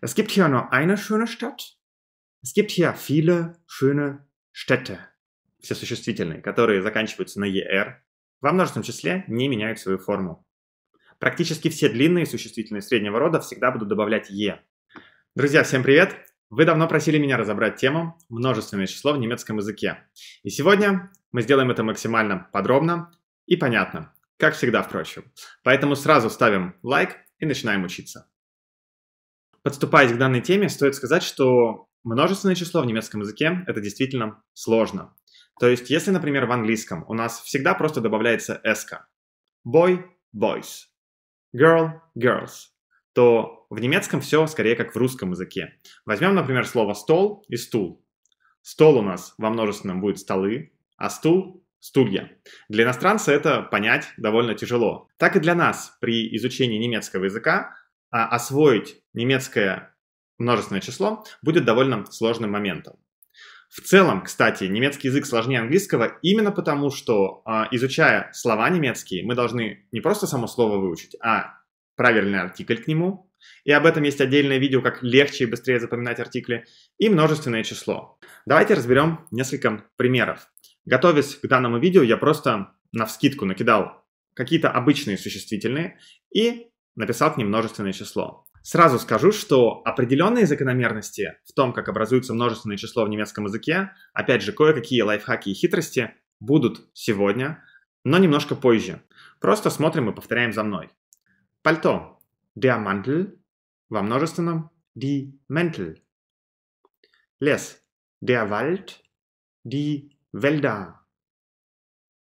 Es gibt hier nur eine schöne Stadt. Es gibt hier viele schöne Städte. Все существительные, которые заканчиваются на «ер», во множественном числе не меняют свою форму. Практически все длинные существительные среднего рода всегда будут добавлять «е». Друзья, всем привет! Вы давно просили меня разобрать тему «множественное число в немецком языке». И сегодня мы сделаем это максимально подробно и понятно, как всегда, впрочем. Поэтому сразу ставим лайк и начинаем учиться. Подступаясь к данной теме, стоит сказать, что множественное число в немецком языке – это действительно сложно. То есть, если, например, в английском у нас всегда просто добавляется «эска» – boy – boys, girl – girls, то в немецком все скорее как в русском языке. Возьмем, например, слово «стол» и «стул». Стол у нас во множественном будет «столы», а «стул» – «стулья». Для иностранца это понять довольно тяжело. Так и для нас при изучении немецкого языка а освоить немецкое множественное число будет довольно сложным моментом. В целом, кстати, немецкий язык сложнее английского именно потому, что а, изучая слова немецкие, мы должны не просто само слово выучить, а правильный артикль к нему. И об этом есть отдельное видео, как легче и быстрее запоминать артикли, и множественное число. Давайте разберем несколько примеров. Готовясь к данному видео, я просто на вскидку накидал какие-то обычные существительные и написал к ним множественное число. Сразу скажу, что определенные закономерности в том, как образуется множественное число в немецком языке, опять же, кое-какие лайфхаки и хитрости будут сегодня, но немножко позже. Просто смотрим и повторяем за мной. Пальто. Der Mantel во множественном. Die Mäntel. Лес. Der Wald. Die Wälder.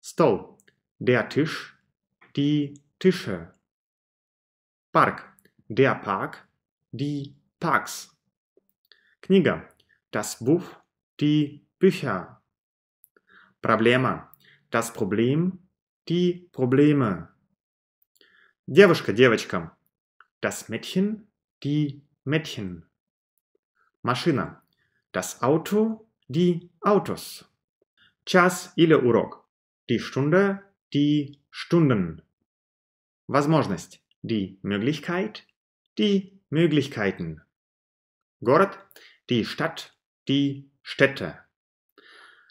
Стол. Der Tisch. Die Tische. Park, der Park, die Parks. Книга, das Buch, die Bücher. Проблема, das Problem, die Probleme. Девушка, девочка, das Mädchen, die Mädchen. Машина, das Auto, die Autos. Час или урок, die Stunde, die Stunden. Возможность. die Möglichkeit, die Möglichkeiten. Город, die Stadt, die Städte.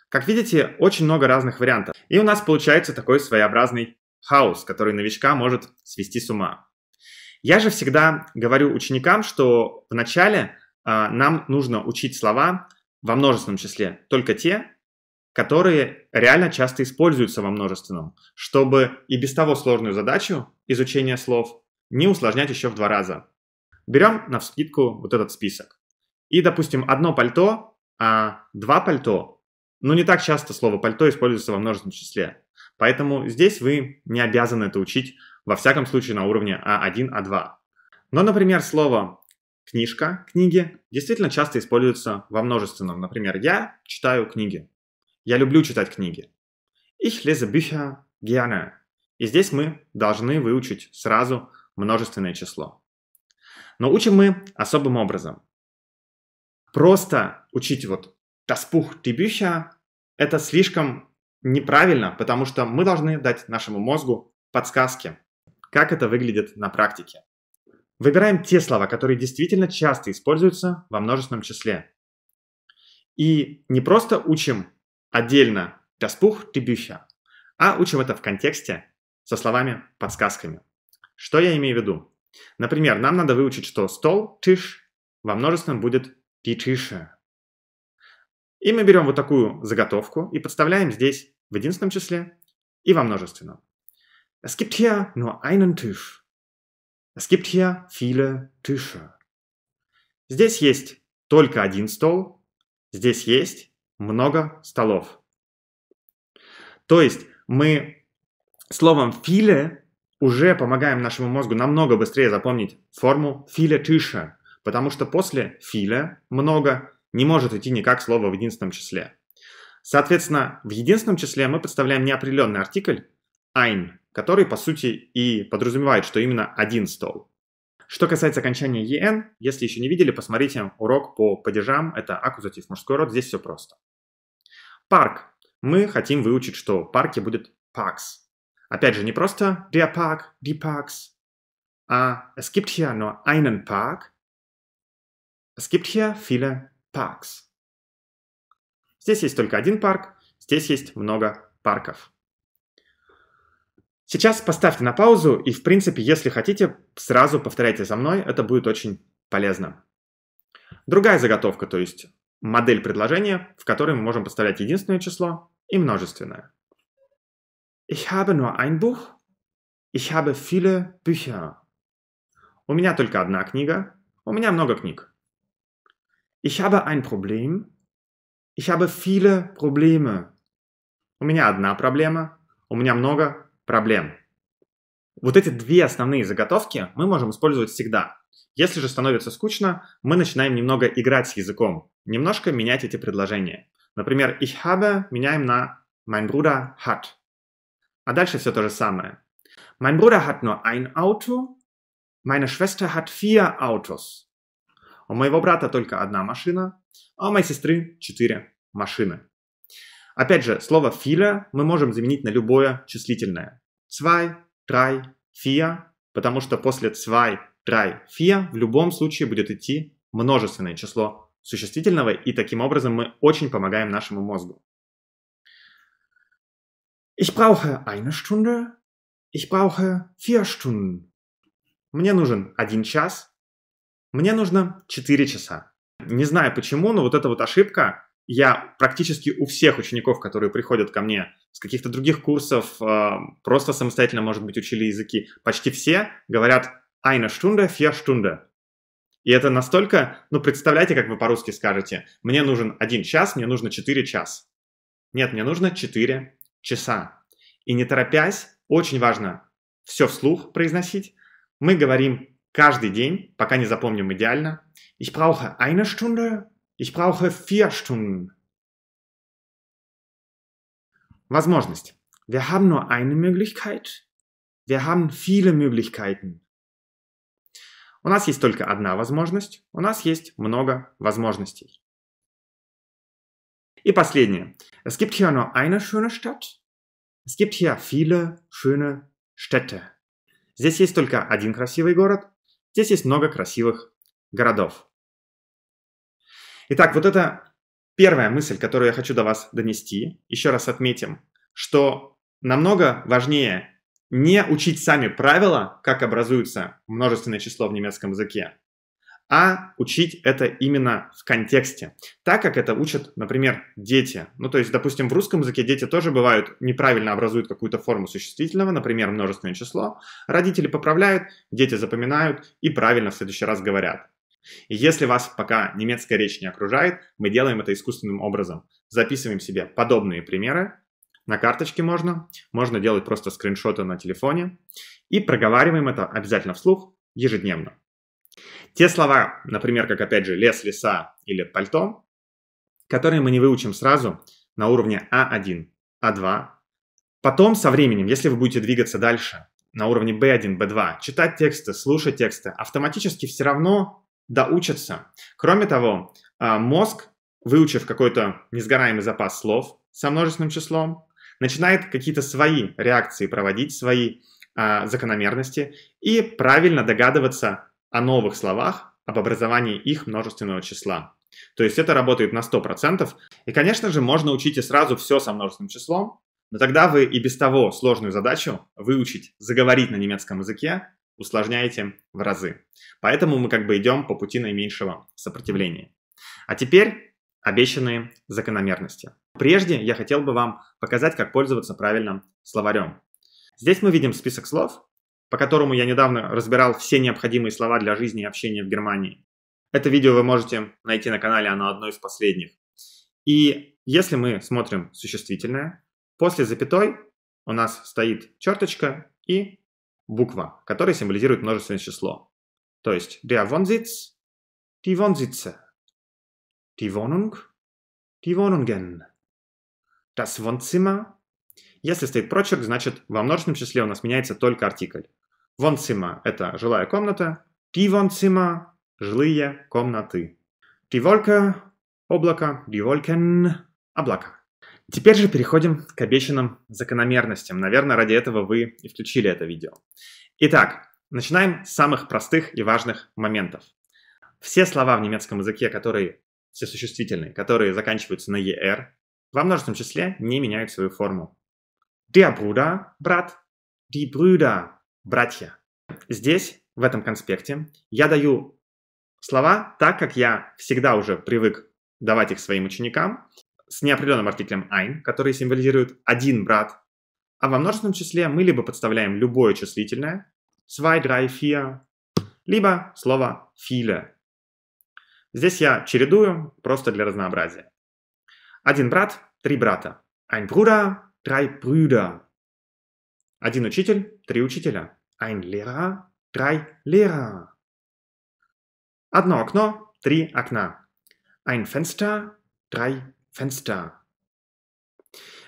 Как видите, очень много разных вариантов. И у нас получается такой своеобразный хаос, который новичка может свести с ума. Я же всегда говорю ученикам, что вначале э, нам нужно учить слова во множественном числе, только те, которые реально часто используются во множественном, чтобы и без того сложную задачу изучения слов не усложнять еще в два раза. Берем на вскидку вот этот список. И, допустим, одно пальто, а два пальто. Ну, не так часто слово пальто используется во множественном числе. Поэтому здесь вы не обязаны это учить, во всяком случае, на уровне А1, А2. Но, например, слово книжка, книги действительно часто используется во множественном. Например, я читаю книги. Я люблю читать книги. Ich lese Bücher gerne. И здесь мы должны выучить сразу множественное число. Но учим мы особым образом. Просто учить вот таспух Buch это слишком неправильно, потому что мы должны дать нашему мозгу подсказки, как это выглядит на практике. Выбираем те слова, которые действительно часто используются во множественном числе. И не просто учим отдельно таспух Buch а учим это в контексте со словами-подсказками. Что я имею в виду? Например, нам надо выучить, что стол тиш во множественном будет тишише. И мы берем вот такую заготовку и подставляем здесь в единственном числе и во множественном. Es gibt hier nur einen Tisch. Es gibt hier viele Tische. Здесь есть только один стол, здесь есть много столов. То есть мы словом «филе» уже помогаем нашему мозгу намного быстрее запомнить форму филе тиша, потому что после филе много не может идти никак слово в единственном числе. Соответственно, в единственном числе мы подставляем неопределенный артикль ein, который по сути и подразумевает, что именно один стол. Что касается окончания en, если еще не видели, посмотрите урок по падежам, это аккузатив мужской род, здесь все просто. Парк. Мы хотим выучить, что в парке будет пакс, Опять же, не просто der Park, die Parks, а es gibt hier nur einen Park. Es gibt hier viele Parks. Здесь есть только один парк, здесь есть много парков. Сейчас поставьте на паузу и, в принципе, если хотите, сразу повторяйте за мной, это будет очень полезно. Другая заготовка, то есть модель предложения, в которой мы можем поставлять единственное число и множественное. Ich habe nur ein Buch. Ich habe viele Bücher. У меня только одна книга. У меня много книг. Ich habe ein Problem. Ich habe viele Probleme. У меня одна проблема. У меня много проблем. Вот эти две основные заготовки мы можем использовать всегда. Если же становится скучно, мы начинаем немного играть с языком, немножко менять эти предложения. Например, ich habe меняем на mein Bruder hat. А дальше все то же самое. Mein Bruder hat nur ein Auto, meine Schwester hat vier Autos. У моего брата только одна машина, а у моей сестры четыре машины. Опять же, слово «филя» мы можем заменить на любое числительное. Zwei, drei, vier, потому что после zwei, drei, vier в любом случае будет идти множественное число существительного, и таким образом мы очень помогаем нашему мозгу. Ich brauche eine Stunde. Ich brauche vier Stunden. Мне нужен один час. Мне нужно четыре часа. Не знаю почему, но вот эта вот ошибка, я практически у всех учеников, которые приходят ко мне с каких-то других курсов, э, просто самостоятельно, может быть, учили языки, почти все говорят «eine Stunde, vier Stunde». И это настолько, ну, представляете, как вы по-русски скажете, мне нужен один час, мне нужно четыре час. Нет, мне нужно четыре часа. И не торопясь, очень важно все вслух произносить. Мы говорим каждый день, пока не запомним идеально. Ich brauche eine Stunde, ich brauche vier Stunden. Возможность. Wir haben nur eine Möglichkeit. Wir haben viele Möglichkeiten. У нас есть только одна возможность, у нас есть много возможностей. И последнее. Es gibt hier nur eine schöne Stadt. Es gibt hier viele schöne Städte. Здесь есть только один красивый город. Здесь есть много красивых городов. Итак, вот это первая мысль, которую я хочу до вас донести. Еще раз отметим, что намного важнее не учить сами правила, как образуется множественное число в немецком языке, а учить это именно в контексте, так как это учат, например, дети. Ну, то есть, допустим, в русском языке дети тоже бывают, неправильно образуют какую-то форму существительного, например, множественное число, родители поправляют, дети запоминают и правильно в следующий раз говорят. И если вас пока немецкая речь не окружает, мы делаем это искусственным образом. Записываем себе подобные примеры, на карточке можно, можно делать просто скриншоты на телефоне и проговариваем это обязательно вслух ежедневно. Те слова, например, как, опять же, лес, леса или пальто, которые мы не выучим сразу на уровне А1, А2. Потом, со временем, если вы будете двигаться дальше, на уровне B1, B2, читать тексты, слушать тексты, автоматически все равно доучатся. Кроме того, а, мозг, выучив какой-то несгораемый запас слов со множественным числом, начинает какие-то свои реакции проводить, свои а, закономерности и правильно догадываться о новых словах, об образовании их множественного числа. То есть это работает на 100%. И, конечно же, можно учить и сразу все со множественным числом, но тогда вы и без того сложную задачу выучить, заговорить на немецком языке усложняете в разы. Поэтому мы как бы идем по пути наименьшего сопротивления. А теперь обещанные закономерности. Прежде я хотел бы вам показать, как пользоваться правильным словарем. Здесь мы видим список слов, по которому я недавно разбирал все необходимые слова для жизни и общения в Германии. Это видео вы можете найти на канале, оно одно из последних. И если мы смотрим существительное, после запятой у нас стоит черточка и буква, которая символизирует множественное число. То есть der Wohnsitz, die Wohnsitze, die Wohnung, die Wohnungen, das Wohnzimmer. Если стоит прочерк, значит во множественном числе у нас меняется только артикль. Вонцима – это жилая комната. Дивонцима – жилые комнаты. Диволька – облако. Диволькен – облака. Теперь же переходим к обещанным закономерностям. Наверное, ради этого вы и включили это видео. Итак, начинаем с самых простых и важных моментов. Все слова в немецком языке, которые все существительные, которые заканчиваются на ер, во множественном числе не меняют свою форму. Der Bruder – брат, die Brüder братья. Здесь, в этом конспекте, я даю слова так, как я всегда уже привык давать их своим ученикам, с неопределенным артиклем ein, который символизирует один брат. А во множественном числе мы либо подставляем любое числительное, zwei, drei, vier, либо слово viele. Здесь я чередую просто для разнообразия. Один брат, три брата. Ein Bruder, drei Brüder. Один учитель, три учителя. Ein Lehrer, drei Lehrer. Одно окно, три окна. Ein Fenster, drei Fenster.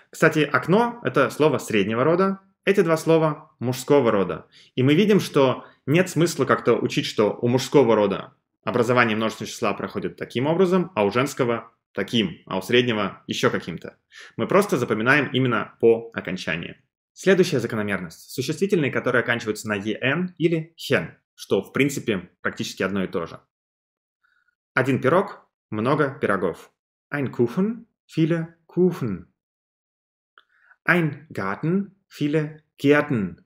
Кстати, окно – это слово среднего рода, эти два слова – мужского рода. И мы видим, что нет смысла как-то учить, что у мужского рода образование множественного числа проходит таким образом, а у женского – таким, а у среднего – еще каким-то. Мы просто запоминаем именно по окончании. Следующая закономерность. Существительные, которые оканчиваются на «ен» или «хен», что, в принципе, практически одно и то же. Один пирог, много пирогов. Ein Kuchen, viele Kuchen. Ein Garten, viele Gärten.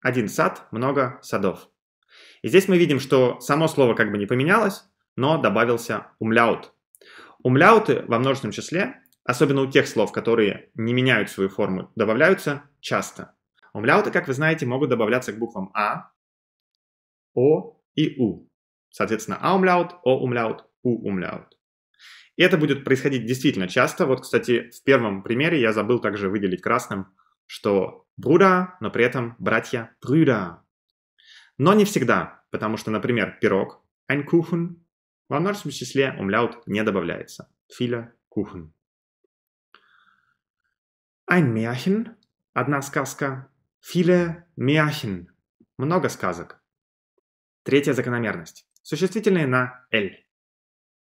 Один сад, много садов. И здесь мы видим, что само слово как бы не поменялось, но добавился умляут. Умляуты во множественном числе, особенно у тех слов, которые не меняют свою форму, добавляются часто. Умляуты, как вы знаете, могут добавляться к буквам А, О и У. Соответственно, А умляут, О умляут, У умляут. И это будет происходить действительно часто. Вот, кстати, в первом примере я забыл также выделить красным, что бруда, но при этом братья брюда. Но не всегда, потому что, например, пирог, ein Kuchen, во множественном числе умляут не добавляется. Viele Kuchen. Ein Märchen одна сказка. Филе мяхин – много сказок. Третья закономерность. Существительные на л.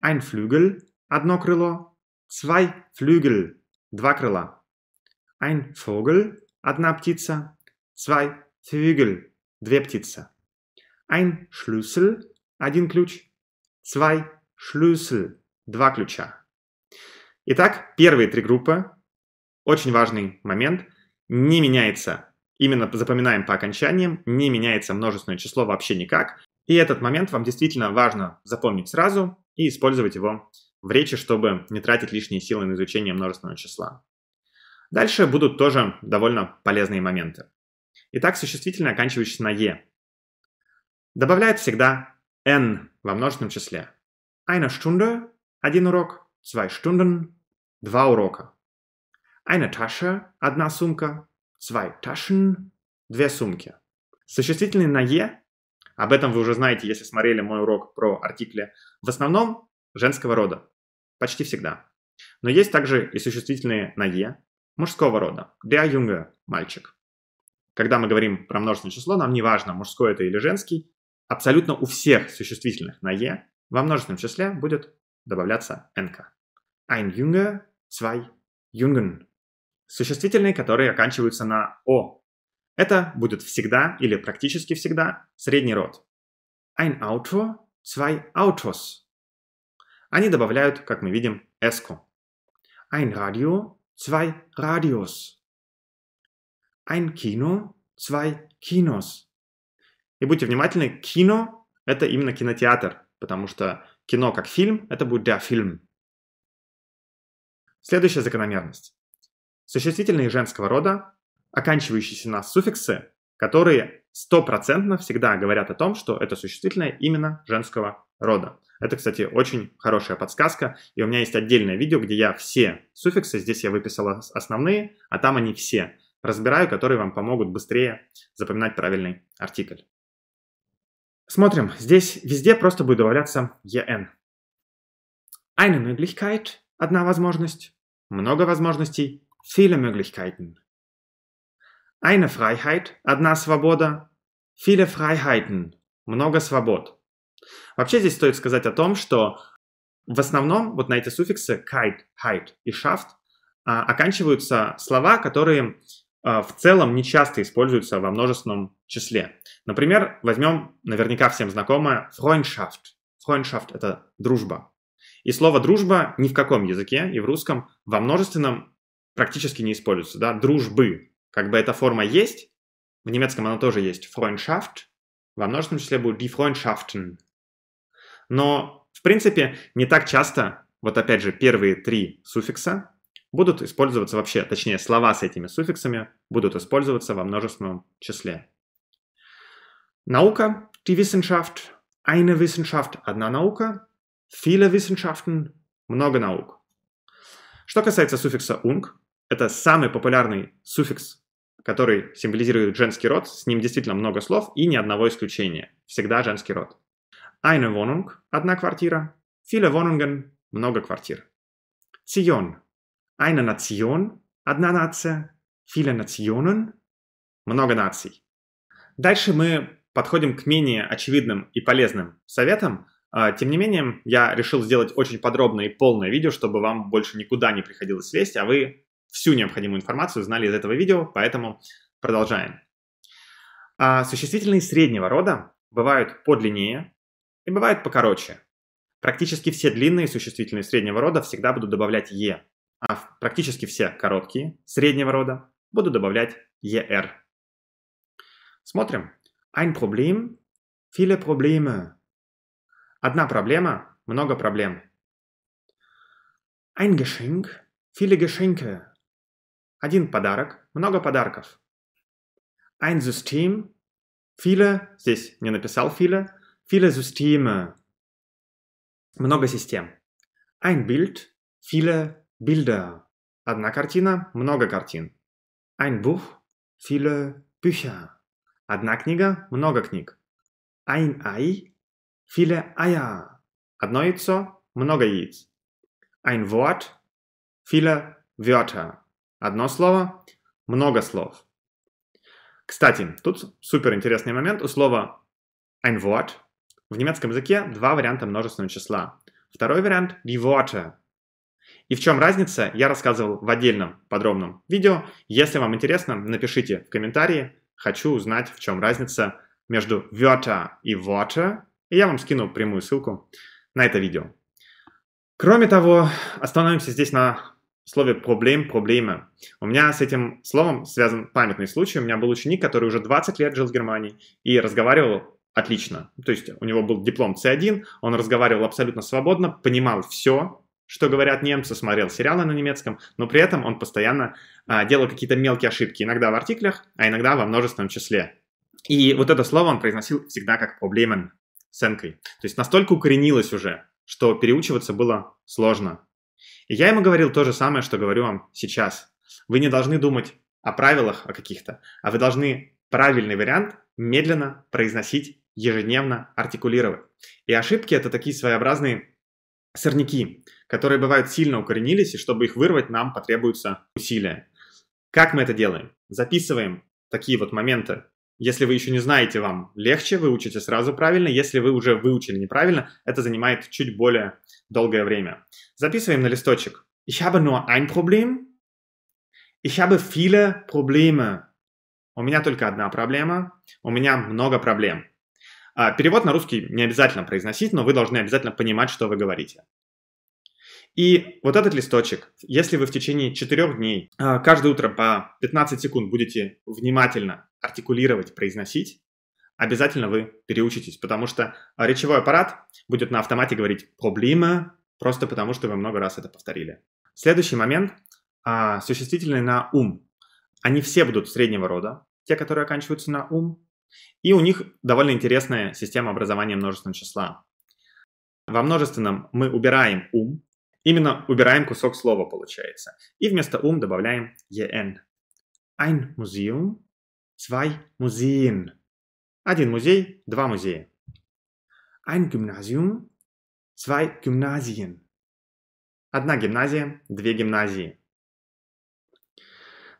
Ein Flügel – одно крыло. Zwei Flügel – два крыла. Ein Vogel – одна птица. Zwei Flügel – две птицы. Ein Schlüssel – один ключ. Zwei Schlüssel – два ключа. Итак, первые три группы. Очень важный момент не меняется. Именно запоминаем по окончаниям, не меняется множественное число вообще никак. И этот момент вам действительно важно запомнить сразу и использовать его в речи, чтобы не тратить лишние силы на изучение множественного числа. Дальше будут тоже довольно полезные моменты. Итак, существительное, оканчивающееся на «е». Добавляет всегда «n» во множественном числе. Eine Stunde – один урок, zwei Stunden – два урока. Eine Tasche, одна сумка, zwei Taschen, две сумки. Существительный на «е» Об этом вы уже знаете, если смотрели мой урок про артикли. В основном женского рода. Почти всегда. Но есть также и существительные на «е» мужского рода. Der Junge – мальчик. Когда мы говорим про множественное число, нам не важно, мужской это или женский. Абсолютно у всех существительных на «е» во множественном числе будет добавляться «нк». Ein Junge, zwei Jungen. Существительные, которые оканчиваются на «о». Это будет всегда или практически всегда средний род. Ein Auto, zwei Autos. Они добавляют, как мы видим, «эску». Ein Radio, zwei Radios. Ein Kino, zwei Kinos. И будьте внимательны, кино – это именно кинотеатр, потому что кино как фильм – это будет der Film. Следующая закономерность существительные женского рода, оканчивающиеся на суффиксы, которые стопроцентно всегда говорят о том, что это существительное именно женского рода. Это, кстати, очень хорошая подсказка, и у меня есть отдельное видео, где я все суффиксы, здесь я выписал основные, а там они все, разбираю, которые вам помогут быстрее запоминать правильный артикль. Смотрим, здесь везде просто будет добавляться en. Eine Möglichkeit – одна возможность, много возможностей viele Möglichkeiten. Eine Freiheit, одна свобода, viele Freiheiten, много свобод. Вообще здесь стоит сказать о том, что в основном вот на эти суффиксы kite, height и shaft а, оканчиваются слова, которые а, в целом не часто используются во множественном числе. Например, возьмем наверняка всем знакомое Freundschaft. Freundschaft – это дружба. И слово «дружба» ни в каком языке, и в русском, во множественном практически не используется, да, дружбы. Как бы эта форма есть, в немецком она тоже есть, Freundschaft, во множественном числе будет die Freundschaften. Но, в принципе, не так часто, вот опять же, первые три суффикса будут использоваться вообще, точнее, слова с этими суффиксами будут использоваться во множественном числе. Наука, die Wissenschaft, eine Wissenschaft, одна наука, viele Wissenschaften, много наук. Что касается суффикса «ung», это самый популярный суффикс, который символизирует женский род. С ним действительно много слов и ни одного исключения. Всегда женский род. Eine Wohnung – одна квартира. Viele Wohnungen – много квартир. Zion – eine Nation – одна нация. Viele Nationen – много наций. Дальше мы подходим к менее очевидным и полезным советам. А, тем не менее, я решил сделать очень подробное и полное видео, чтобы вам больше никуда не приходилось лезть, а вы всю необходимую информацию знали из этого видео, поэтому продолжаем. А существительные среднего рода бывают подлиннее и бывают покороче. Практически все длинные существительные среднего рода всегда будут добавлять «е», а практически все короткие среднего рода будут добавлять «ер». Смотрим. Ein Problem, viele Probleme. Одна проблема, много проблем. Ein Geschenk, viele Geschenke. Один подарок, много подарков. Ein System, viele, здесь не написал viele, viele Systeme, много систем. Ein Bild, viele Bilder, одна картина, много картин. Ein Buch, viele Bücher, одна книга, много книг. Ein Ei, viele Eier, одно яйцо, много яиц. Ein Wort, viele Wörter. Одно слово, много слов. Кстати, тут супер интересный момент. У слова ein Wort в немецком языке два варианта множественного числа. Второй вариант die Worte. И в чем разница, я рассказывал в отдельном подробном видео. Если вам интересно, напишите в комментарии. Хочу узнать, в чем разница между Wörter и Worte. И я вам скину прямую ссылку на это видео. Кроме того, остановимся здесь на в слове «проблем» проблемы. У меня с этим словом связан памятный случай. У меня был ученик, который уже 20 лет жил в Германии и разговаривал отлично. То есть у него был диплом C1, он разговаривал абсолютно свободно, понимал все, что говорят немцы, смотрел сериалы на немецком, но при этом он постоянно а, делал какие-то мелкие ошибки, иногда в артиклях, а иногда во множественном числе. И вот это слово он произносил всегда как «проблемен» с То есть настолько укоренилось уже, что переучиваться было сложно. И я ему говорил то же самое, что говорю вам сейчас. Вы не должны думать о правилах о каких-то, а вы должны правильный вариант медленно произносить, ежедневно артикулировать. И ошибки – это такие своеобразные сорняки, которые бывают сильно укоренились, и чтобы их вырвать, нам потребуются усилия. Как мы это делаем? Записываем такие вот моменты. Если вы еще не знаете, вам легче, вы учите сразу правильно. Если вы уже выучили неправильно, это занимает чуть более долгое время. Записываем на листочек. Ich habe nur ein Problem. Ich habe viele Probleme. У меня только одна проблема. У меня много проблем. А, перевод на русский не обязательно произносить, но вы должны обязательно понимать, что вы говорите. И вот этот листочек, если вы в течение 4 дней а, каждое утро по 15 секунд будете внимательно артикулировать, произносить, обязательно вы переучитесь, потому что а, речевой аппарат будет на автомате говорить «проблема», просто потому что вы много раз это повторили. Следующий момент а, – существительные на «ум». Они все будут среднего рода, те, которые оканчиваются на «ум», и у них довольно интересная система образования множественного числа. Во множественном мы убираем «ум», именно убираем кусок слова, получается, и вместо «ум» добавляем «en». Ein Museum, zwei Museen. Один музей, два музея. Ein Gymnasium, zwei Gymnasien. Одна гимназия, две гимназии.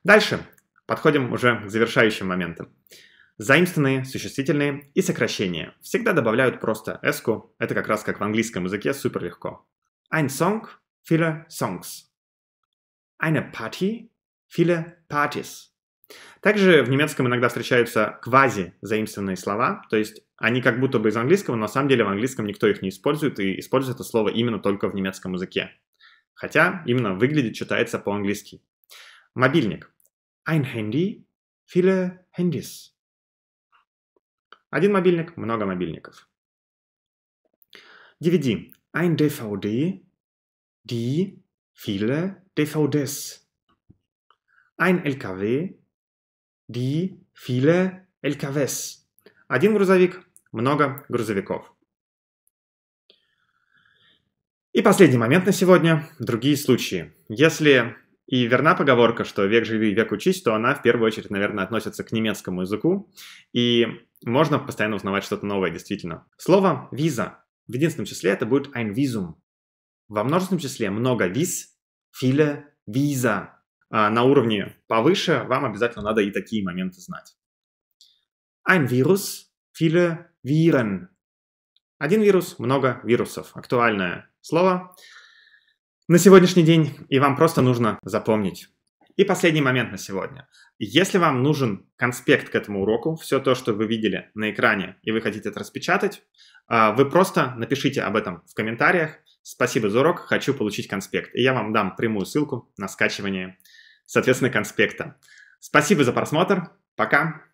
Дальше. Подходим уже к завершающим моментам. Заимственные существительные и сокращения. Всегда добавляют просто эску. Это как раз как в английском языке супер легко. Ein Song, viele Songs. Eine Party, viele Partys. Также в немецком иногда встречаются квази-заимствованные слова, то есть они как будто бы из английского, но на самом деле в английском никто их не использует и использует это слово именно только в немецком языке. Хотя именно выглядит, читается по-английски. Мобильник. Ein Handy, viele Handys. Один мобильник, много мобильников. DVD. Ein DVD, die, viele DVDs. Ein LKW, die viele LKWs. Один грузовик, много грузовиков. И последний момент на сегодня – другие случаи. Если и верна поговорка, что век живи, век учись, то она в первую очередь, наверное, относится к немецкому языку, и можно постоянно узнавать что-то новое, действительно. Слово «виза» в единственном числе это будет ein Visum. Во множественном числе много виз, viele Visa. А, на уровне повыше, вам обязательно надо и такие моменты знать. Ein Virus, viele Viren. Один вирус, много вирусов. Актуальное слово на сегодняшний день, и вам просто нужно запомнить. И последний момент на сегодня. Если вам нужен конспект к этому уроку, все то, что вы видели на экране, и вы хотите это распечатать, а, вы просто напишите об этом в комментариях. Спасибо за урок, хочу получить конспект. И я вам дам прямую ссылку на скачивание соответственно, конспекта. Спасибо за просмотр. Пока.